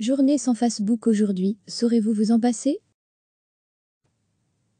Journée sans Facebook aujourd'hui, saurez-vous vous en passer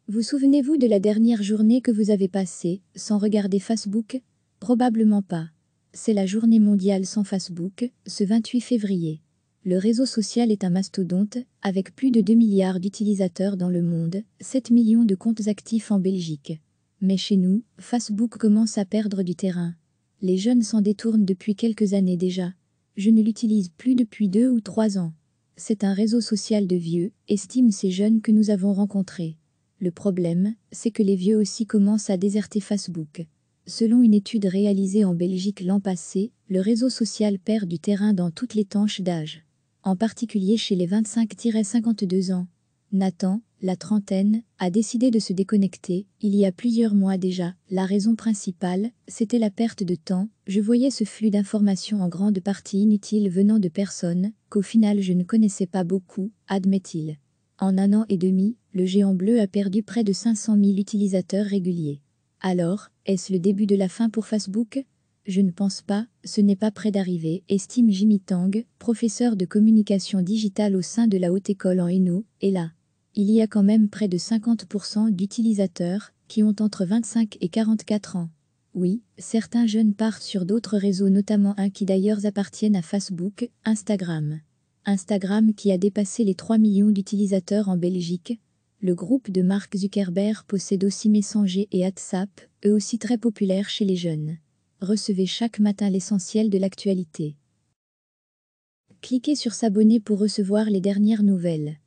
Vous souvenez-vous de la dernière journée que vous avez passée sans regarder Facebook Probablement pas. C'est la journée mondiale sans Facebook, ce 28 février. Le réseau social est un mastodonte, avec plus de 2 milliards d'utilisateurs dans le monde, 7 millions de comptes actifs en Belgique. Mais chez nous, Facebook commence à perdre du terrain. Les jeunes s'en détournent depuis quelques années déjà. Je ne l'utilise plus depuis deux ou trois ans. C'est un réseau social de vieux, estiment ces jeunes que nous avons rencontrés. Le problème, c'est que les vieux aussi commencent à déserter Facebook. Selon une étude réalisée en Belgique l'an passé, le réseau social perd du terrain dans toutes les tanches d'âge. En particulier chez les 25-52 ans, Nathan, la trentaine, a décidé de se déconnecter, il y a plusieurs mois déjà. La raison principale, c'était la perte de temps, je voyais ce flux d'informations en grande partie inutile venant de personnes qu'au final je ne connaissais pas beaucoup, admet-il. En un an et demi, le géant bleu a perdu près de 500 000 utilisateurs réguliers. Alors, est-ce le début de la fin pour Facebook je ne pense pas, ce n'est pas près d'arriver, estime Jimmy Tang, professeur de communication digitale au sein de la Haute École en Hainaut, et là il y a quand même près de 50% d'utilisateurs qui ont entre 25 et 44 ans. Oui, certains jeunes partent sur d'autres réseaux, notamment un qui d'ailleurs appartiennent à Facebook, Instagram. Instagram qui a dépassé les 3 millions d'utilisateurs en Belgique. Le groupe de Mark Zuckerberg possède aussi Messenger et WhatsApp, eux aussi très populaires chez les jeunes. Recevez chaque matin l'essentiel de l'actualité. Cliquez sur s'abonner pour recevoir les dernières nouvelles.